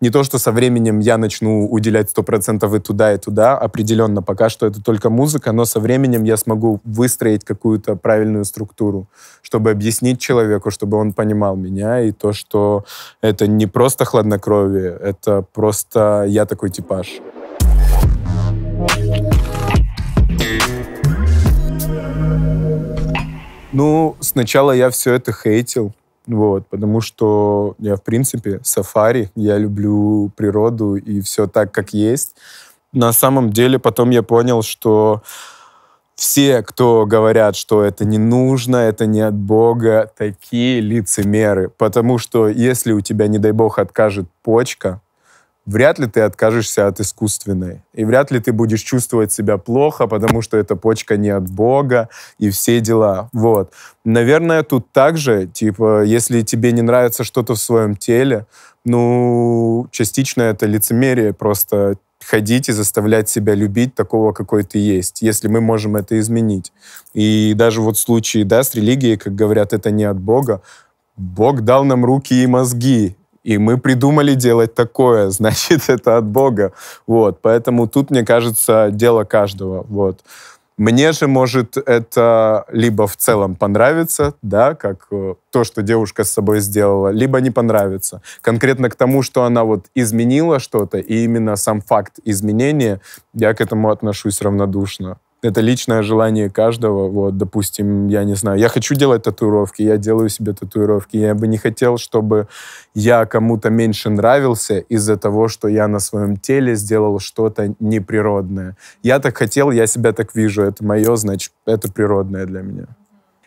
не то, что со временем я начну уделять сто процентов и туда, и туда, определенно, пока что это только музыка, но со временем я смогу выстроить какую-то правильную структуру, чтобы объяснить человеку, чтобы он понимал меня, и то, что это не просто хладнокровие, это просто я такой типаж. Ну, сначала я все это хейтил, вот, потому что я, в принципе, сафари, я люблю природу и все так, как есть. На самом деле, потом я понял, что все, кто говорят, что это не нужно, это не от Бога, такие лицемеры. Потому что если у тебя, не дай Бог, откажет почка, вряд ли ты откажешься от искусственной. И вряд ли ты будешь чувствовать себя плохо, потому что эта почка не от Бога и все дела. Вот. Наверное, тут также, типа, если тебе не нравится что-то в своем теле, ну, частично это лицемерие просто ходить и заставлять себя любить такого, какой ты есть, если мы можем это изменить. И даже вот в случае, да, с религией, как говорят, это не от Бога, Бог дал нам руки и мозги, и мы придумали делать такое, значит, это от Бога. Вот, поэтому тут, мне кажется, дело каждого. Вот. Мне же может это либо в целом понравиться, да, как э, то, что девушка с собой сделала, либо не понравится. Конкретно к тому, что она вот изменила что-то, и именно сам факт изменения, я к этому отношусь равнодушно это личное желание каждого. Вот, допустим, я не знаю, я хочу делать татуировки, я делаю себе татуировки. Я бы не хотел, чтобы я кому-то меньше нравился из-за того, что я на своем теле сделал что-то неприродное. Я так хотел, я себя так вижу, это мое, значит, это природное для меня.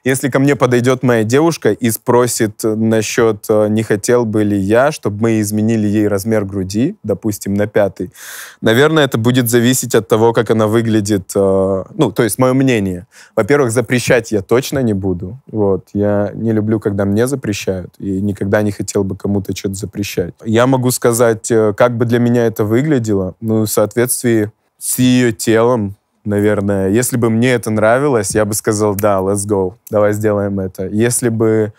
Если ко мне подойдет моя девушка и спросит э, насчет, э, не хотел бы ли я, чтобы мы изменили ей размер груди, допустим, на пятый, наверное, это будет зависеть от того, как она выглядит, э, ну, то есть мое мнение. Во-первых, запрещать я точно не буду. Вот. Я не люблю, когда мне запрещают, и никогда не хотел бы кому-то что-то запрещать. Я могу сказать, как бы для меня это выглядело, ну, в соответствии с ее телом, наверное. Если бы мне это нравилось, я бы сказал, да, let's go, давай сделаем это. Если бы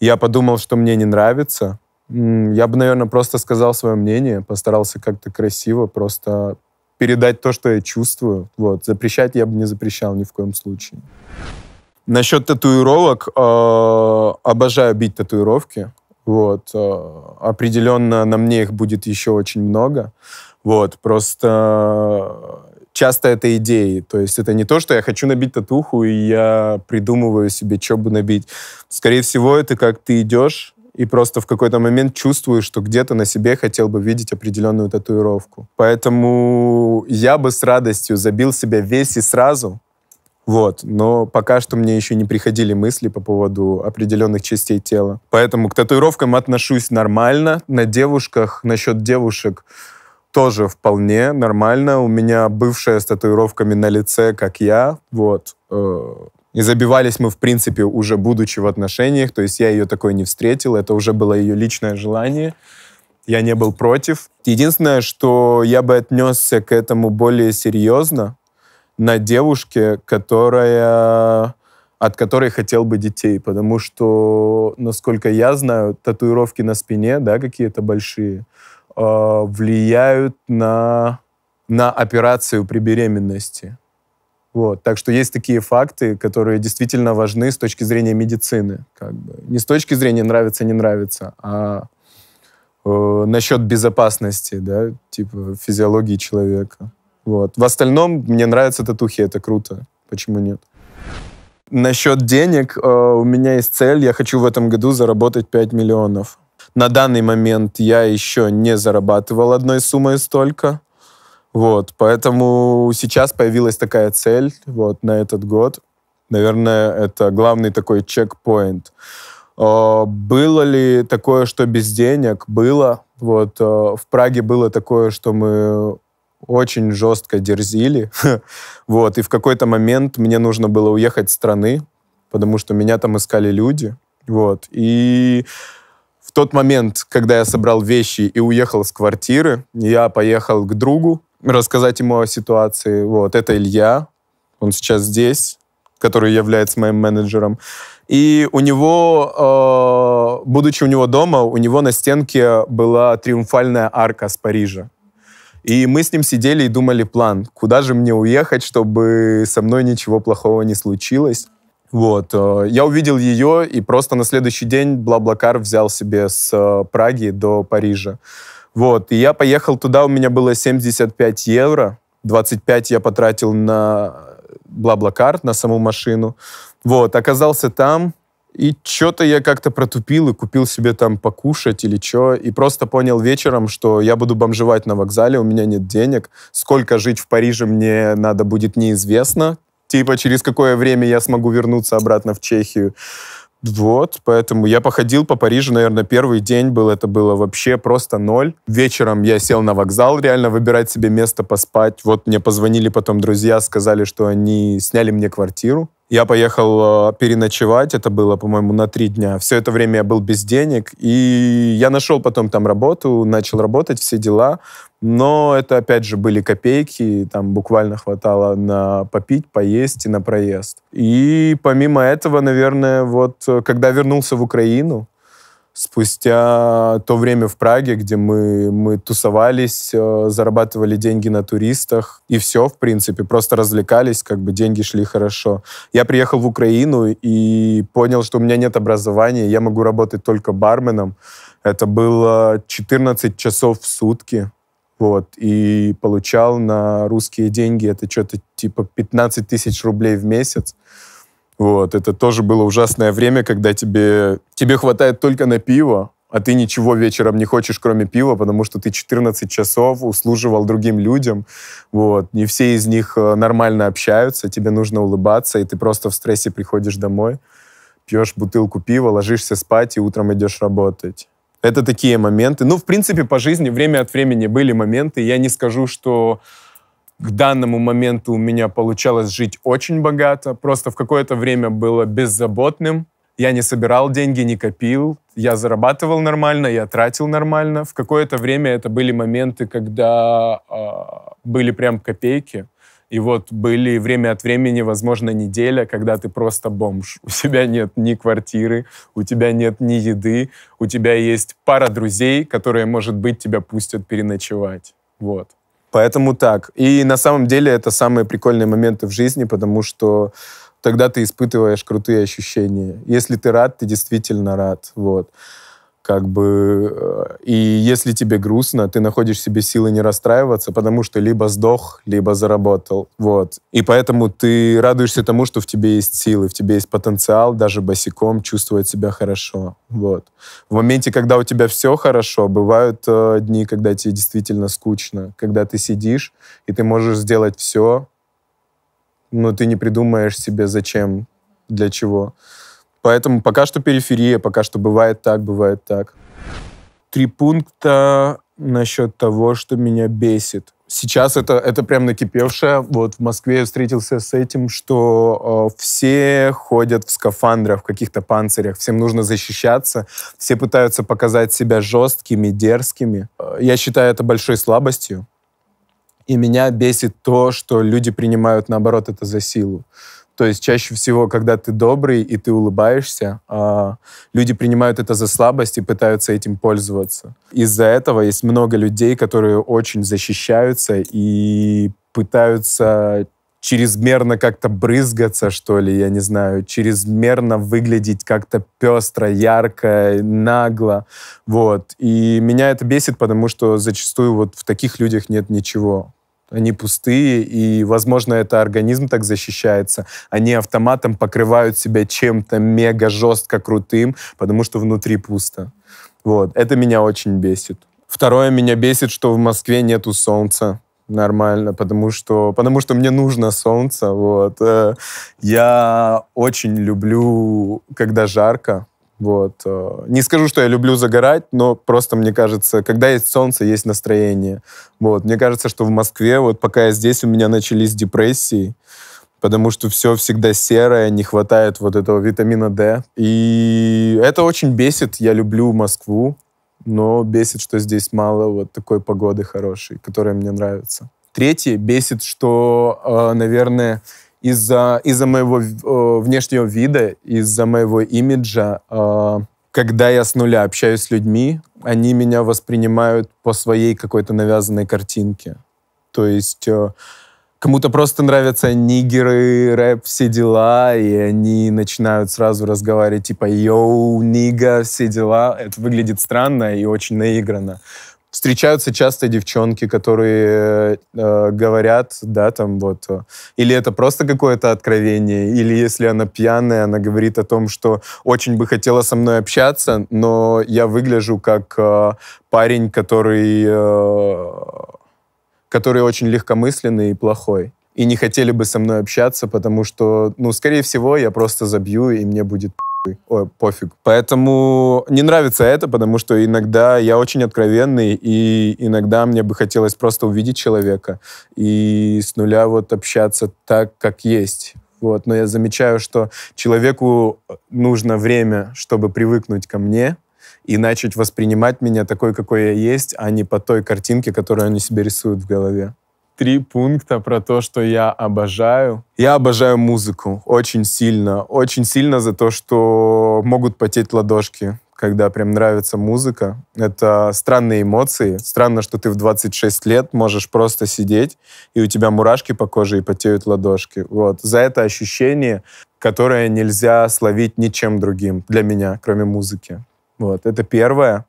я подумал, что мне не нравится, я бы, наверное, просто сказал свое мнение, постарался как-то красиво просто передать то, что я чувствую. Вот. Запрещать я бы не запрещал ни в коем случае. Насчет татуировок. Э, обожаю бить татуировки. Вот. Э, определенно на мне их будет еще очень много. Вот. Просто часто это идеи. То есть это не то, что я хочу набить татуху, и я придумываю себе, что бы набить. Скорее всего, это как ты идешь и просто в какой-то момент чувствую, что где-то на себе хотел бы видеть определенную татуировку. Поэтому я бы с радостью забил себя весь и сразу, вот, но пока что мне еще не приходили мысли по поводу определенных частей тела. Поэтому к татуировкам отношусь нормально. На девушках, насчет девушек, тоже вполне нормально. У меня бывшая с татуировками на лице, как я, вот. Э, и забивались мы, в принципе, уже будучи в отношениях, то есть я ее такой не встретил, это уже было ее личное желание, я не был против. Единственное, что я бы отнесся к этому более серьезно, на девушке, которая от которой хотел бы детей, потому что, насколько я знаю, татуировки на спине, да, какие-то большие, э, влияют на, на операцию при беременности. Вот. Так что есть такие факты, которые действительно важны с точки зрения медицины. Как бы. Не с точки зрения нравится, не нравится, а э, насчет безопасности, да, типа физиологии человека. Вот. В остальном мне нравятся татухи, это круто. Почему нет? Насчет денег э, у меня есть цель. Я хочу в этом году заработать 5 миллионов. На данный момент я еще не зарабатывал одной суммой столько. Вот, поэтому сейчас появилась такая цель вот на этот год. Наверное, это главный такой чекпоинт. А, было ли такое, что без денег? Было. Вот а, в Праге было такое, что мы очень жестко дерзили. вот, и в какой-то момент мне нужно было уехать с страны, потому что меня там искали люди. Вот, и в тот момент, когда я собрал вещи и уехал с квартиры, я поехал к другу рассказать ему о ситуации. Вот, это Илья, он сейчас здесь, который является моим менеджером. И у него, э, будучи у него дома, у него на стенке была триумфальная арка с Парижа. И мы с ним сидели и думали план, куда же мне уехать, чтобы со мной ничего плохого не случилось. Вот. Э, я увидел ее, и просто на следующий день Блаблакар взял себе с э, Праги до Парижа. Вот. И я поехал туда, у меня было 75 евро. 25 я потратил на Блаблакар, на саму машину. Вот. Оказался там, и что-то я как-то протупил и купил себе там покушать или что. И просто понял вечером, что я буду бомжевать на вокзале, у меня нет денег. Сколько жить в Париже мне надо будет неизвестно типа, через какое время я смогу вернуться обратно в Чехию. Вот, поэтому я походил по Парижу, наверное, первый день был, это было вообще просто ноль. Вечером я сел на вокзал реально выбирать себе место поспать. Вот мне позвонили потом друзья, сказали, что они сняли мне квартиру. Я поехал э, переночевать, это было, по-моему, на три дня. Все это время я был без денег, и я нашел потом там работу, начал работать, все дела. Но это, опять же, были копейки, там буквально хватало на попить, поесть и на проезд. И помимо этого, наверное, вот э, когда вернулся в Украину, спустя то время в Праге, где мы, мы тусовались, э, зарабатывали деньги на туристах, и все, в принципе, просто развлекались, как бы деньги шли хорошо. Я приехал в Украину и понял, что у меня нет образования, я могу работать только барменом. Это было 14 часов в сутки, вот, и получал на русские деньги, это что-то типа 15 тысяч рублей в месяц. Вот, это тоже было ужасное время, когда тебе, тебе хватает только на пиво, а ты ничего вечером не хочешь, кроме пива, потому что ты 14 часов услуживал другим людям, вот, не все из них э, нормально общаются, тебе нужно улыбаться, и ты просто в стрессе приходишь домой, пьешь бутылку пива, ложишься спать и утром идешь работать. Это такие моменты. Ну, в принципе, по жизни время от времени были моменты. Я не скажу, что к данному моменту у меня получалось жить очень богато. Просто в какое-то время было беззаботным. Я не собирал деньги, не копил. Я зарабатывал нормально, я тратил нормально. В какое-то время это были моменты, когда э, были прям копейки. И вот были время от времени, возможно, неделя, когда ты просто бомж. У тебя нет ни квартиры, у тебя нет ни еды, у тебя есть пара друзей, которые, может быть, тебя пустят переночевать. Вот. Поэтому так. И на самом деле это самые прикольные моменты в жизни, потому что тогда ты испытываешь крутые ощущения. Если ты рад, ты действительно рад. Вот как бы, э, и если тебе грустно, ты находишь себе силы не расстраиваться, потому что либо сдох, либо заработал, вот. И поэтому ты радуешься тому, что в тебе есть силы, в тебе есть потенциал даже босиком чувствовать себя хорошо, вот. В моменте, когда у тебя все хорошо, бывают э, дни, когда тебе действительно скучно, когда ты сидишь, и ты можешь сделать все, но ты не придумаешь себе зачем, для чего. Поэтому пока что периферия, пока что бывает так, бывает так. Три пункта насчет того, что меня бесит. Сейчас это, это прям накипевшее. Вот в Москве я встретился с этим, что э, все ходят в скафандрах, в каких-то панцирях, всем нужно защищаться, все пытаются показать себя жесткими, дерзкими. Э, я считаю это большой слабостью. И меня бесит то, что люди принимают, наоборот, это за силу. То есть чаще всего, когда ты добрый и ты улыбаешься, а, люди принимают это за слабость и пытаются этим пользоваться. Из-за этого есть много людей, которые очень защищаются и пытаются чрезмерно как-то брызгаться, что ли, я не знаю, чрезмерно выглядеть как-то пестро, ярко, нагло, вот. И меня это бесит, потому что зачастую вот в таких людях нет ничего они пустые, и, возможно, это организм так защищается. Они автоматом покрывают себя чем-то мега жестко крутым, потому что внутри пусто. Вот. Это меня очень бесит. Второе, меня бесит, что в Москве нету солнца нормально, потому что, потому что мне нужно солнце. Вот. Э, я очень люблю, когда жарко. Вот. Э, не скажу, что я люблю загорать, но просто мне кажется, когда есть солнце, есть настроение. Вот. Мне кажется, что в Москве, вот пока я здесь, у меня начались депрессии, потому что все всегда серое, не хватает вот этого витамина D. И это очень бесит. Я люблю Москву, но бесит, что здесь мало вот такой погоды хорошей, которая мне нравится. Третье, бесит, что, э, наверное, из-за из моего э, внешнего вида, из-за моего имиджа, э, когда я с нуля общаюсь с людьми, они меня воспринимают по своей какой-то навязанной картинке. То есть э, кому-то просто нравятся нигеры, рэп, все дела, и они начинают сразу разговаривать типа «йоу, нига, все дела». Это выглядит странно и очень наигранно встречаются часто девчонки, которые э, говорят, да, там вот, э, или это просто какое-то откровение, или если она пьяная, она говорит о том, что очень бы хотела со мной общаться, но я выгляжу как э, парень, который, э, который очень легкомысленный и плохой. И не хотели бы со мной общаться, потому что, ну, скорее всего, я просто забью, и мне будет похуй, ой, пофиг. Поэтому не нравится это, потому что иногда я очень откровенный, и иногда мне бы хотелось просто увидеть человека и с нуля вот общаться так, как есть. Вот. Но я замечаю, что человеку нужно время, чтобы привыкнуть ко мне и начать воспринимать меня такой, какой я есть, а не по той картинке, которую они себе рисуют в голове три пункта про то, что я обожаю. Я обожаю музыку очень сильно. Очень сильно за то, что могут потеть ладошки, когда прям нравится музыка. Это странные эмоции. Странно, что ты в 26 лет можешь просто сидеть, и у тебя мурашки по коже и потеют ладошки. Вот. За это ощущение, которое нельзя словить ничем другим для меня, кроме музыки. Вот. Это первое.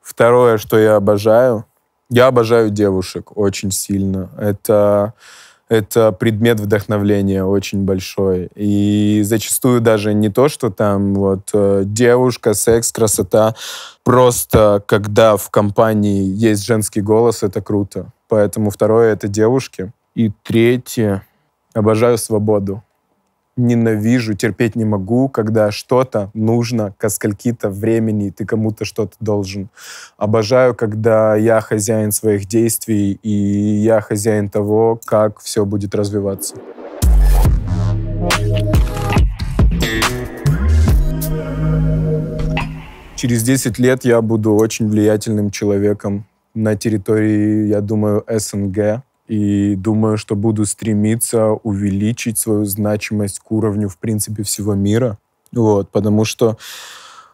Второе, что я обожаю — я обожаю девушек очень сильно. Это, это предмет вдохновления очень большой. И зачастую даже не то, что там вот э, девушка, секс, красота. Просто когда в компании есть женский голос, это круто. Поэтому второе — это девушки. И третье — обожаю свободу ненавижу, терпеть не могу, когда что-то нужно ко скольки-то времени, ты кому-то что-то должен. Обожаю, когда я хозяин своих действий, и я хозяин того, как все будет развиваться. Через 10 лет я буду очень влиятельным человеком на территории, я думаю, СНГ и думаю, что буду стремиться увеличить свою значимость к уровню, в принципе, всего мира. Вот, потому что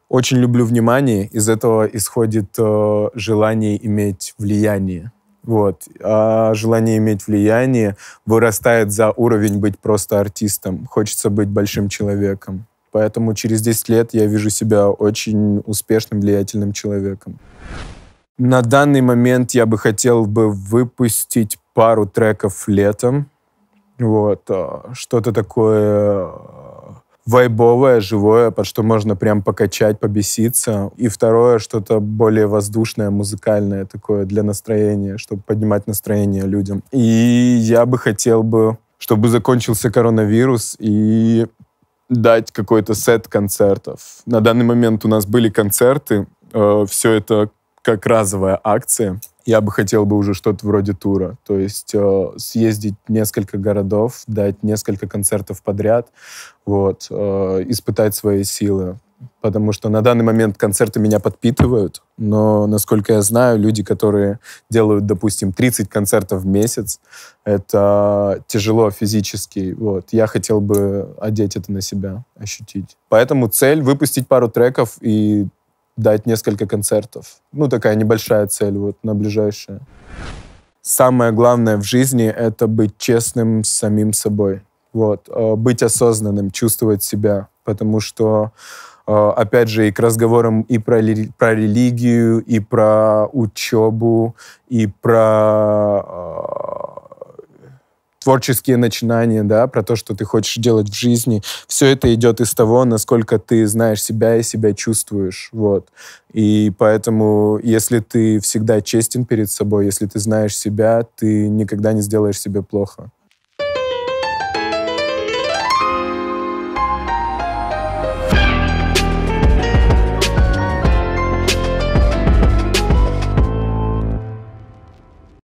очень люблю внимание, из этого исходит э, желание иметь влияние. Вот. А желание иметь влияние вырастает за уровень быть просто артистом. Хочется быть большим человеком. Поэтому через 10 лет я вижу себя очень успешным, влиятельным человеком. На данный момент я бы хотел бы выпустить пару треков летом. Вот. Э, что-то такое э, вайбовое, живое, под что можно прям покачать, побеситься. И второе, что-то более воздушное, музыкальное такое для настроения, чтобы поднимать настроение людям. И я бы хотел бы, чтобы закончился коронавирус и дать какой-то сет концертов. На данный момент у нас были концерты, э, все это как разовая акция я бы хотел бы уже что-то вроде тура. То есть э, съездить в несколько городов, дать несколько концертов подряд, вот, э, испытать свои силы. Потому что на данный момент концерты меня подпитывают, но, насколько я знаю, люди, которые делают, допустим, 30 концертов в месяц, это тяжело физически. Вот. Я хотел бы одеть это на себя, ощутить. Поэтому цель — выпустить пару треков и дать несколько концертов. Ну, такая небольшая цель вот на ближайшее. Самое главное в жизни — это быть честным с самим собой. Вот. Э, быть осознанным, чувствовать себя. Потому что, э, опять же, и к разговорам и про, про религию, и про учебу, и про э, творческие начинания, да, про то, что ты хочешь делать в жизни. Все это идет из того, насколько ты знаешь себя и себя чувствуешь, вот. И поэтому, если ты всегда честен перед собой, если ты знаешь себя, ты никогда не сделаешь себе плохо.